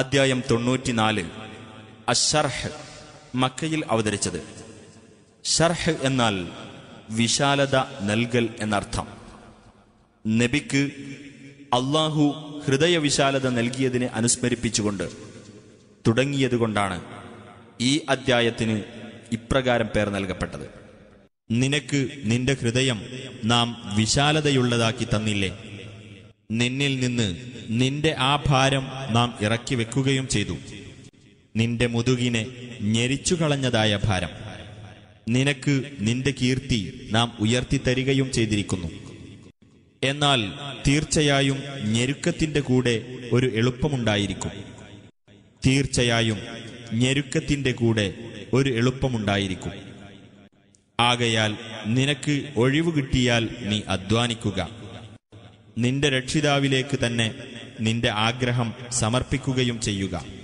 അദ്ധ്യായം തൊണ്ണൂറ്റിനാല് അഷർഹ് മക്കയിൽ അവതരിച്ചത് ഷർഹ് എന്നാൽ വിശാലത നൽകൽ എന്നർത്ഥം നബിക്ക് അള്ളാഹു ഹൃദയവിശാലത നൽകിയതിനെ അനുസ്മരിപ്പിച്ചുകൊണ്ട് തുടങ്ങിയതുകൊണ്ടാണ് ഈ അദ്ധ്യായത്തിന് ഇപ്രകാരം പേർ നൽകപ്പെട്ടത് നിനക്ക് നിന്റെ ഹൃദയം നാം വിശാലതയുള്ളതാക്കി തന്നില്ലേ നിന്നിൽ നിന്ന് നിന്റെ ആ ഭാരം നാം ഇറക്കി വെക്കുകയും ചെയ്തു നിന്റെ മുതുകിനെ ഞെരിച്ചു കളഞ്ഞതായ ഭാരം നിനക്ക് നിന്റെ കീർത്തി നാം ഉയർത്തിത്തരികയും ചെയ്തിരിക്കുന്നു എന്നാൽ തീർച്ചയായും ഞെരുക്കത്തിന്റെ കൂടെ ഒരു എളുപ്പമുണ്ടായിരിക്കും തീർച്ചയായും ഞെരുക്കത്തിന്റെ കൂടെ ഒരു എളുപ്പമുണ്ടായിരിക്കും ആകയാൽ നിനക്ക് ഒഴിവ് കിട്ടിയാൽ നീ അധ്വാനിക്കുക നിന്റെ രക്ഷിതാവിലേക്ക് തന്നെ നിന്റെ ആഗ്രഹം സമർപ്പിക്കുകയും ചെയ്യുക